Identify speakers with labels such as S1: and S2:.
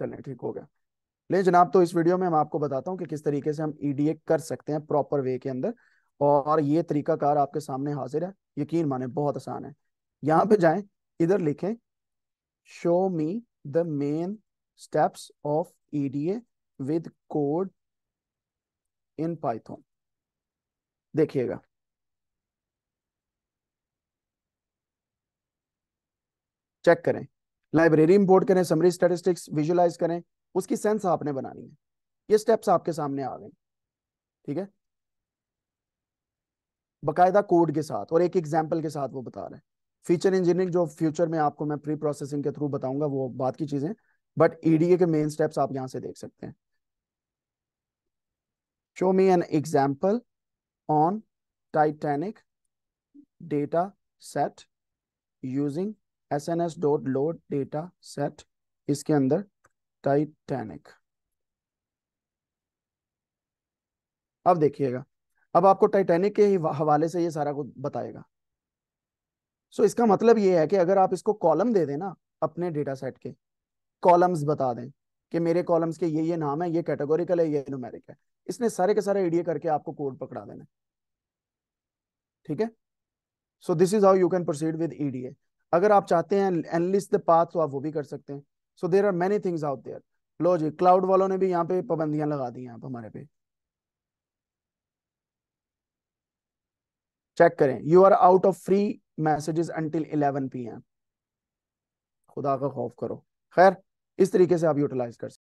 S1: चलें ठीक हो गया ले जनाब तो इस वीडियो में हम आपको बताता हूँ कि किस तरीके से हम ईडीए e कर सकते हैं प्रॉपर वे के अंदर और ये तरीका कार आपके सामने हाजिर है यकीन माने बहुत आसान है यहाँ पे जाएं इधर लिखें show me the main steps of EDA with code in Python देखिएगा चेक करें लाइब्रेरी इंपोर्ट करें समरी स्टेटिस्टिक्स विजुलाइज करें उसकी सेंस आपने बनानी है ये स्टेप्स आपके सामने आ गए ठीक है बकायदा कोड के साथ और एक एग्जाम्पल के साथ वो बता रहे हैं फीचर इंजीनियरिंग जो फ्यूचर में आपको मैं प्री प्रोसेसिंग के थ्रू बताऊंगा वो बात की चीजें बट ईडीए के मेन स्टेप्स आप यहां से देख सकते हैं show me an example on Titanic data set using S N S dot load data set इसके अंदर टाइटैनिक अब देखिएगा अब आपको टाइटैनिक के ही हवाले से ये सारा कुछ बताएगा सो so, इसका मतलब ये है कि अगर आप इसको कॉलम दे देना अपने डेटा सेट के कॉलम्स बता दें कि मेरे कॉलम्स के ये ये नाम है ये कैटेगोरिकल है ये न्यूमेरिक है इसने सारे के सारे आइडिया करके आपको कोड पकड़ा देना ठीक है so this is how you can proceed with EDA अगर आप चाहते हैं एनलिस्ट द पाथ तो आप वो भी कर सकते हैं so there are many things out there लो जी क्लाउड वालों ने भी यहाँ पे पाबंदियां लगा दी आप हमारे पे चेक करें you are out of free messages until 11 P M खुदा का खौफ करो खैर इस तरीके से आप यूटिलाइज कर सकते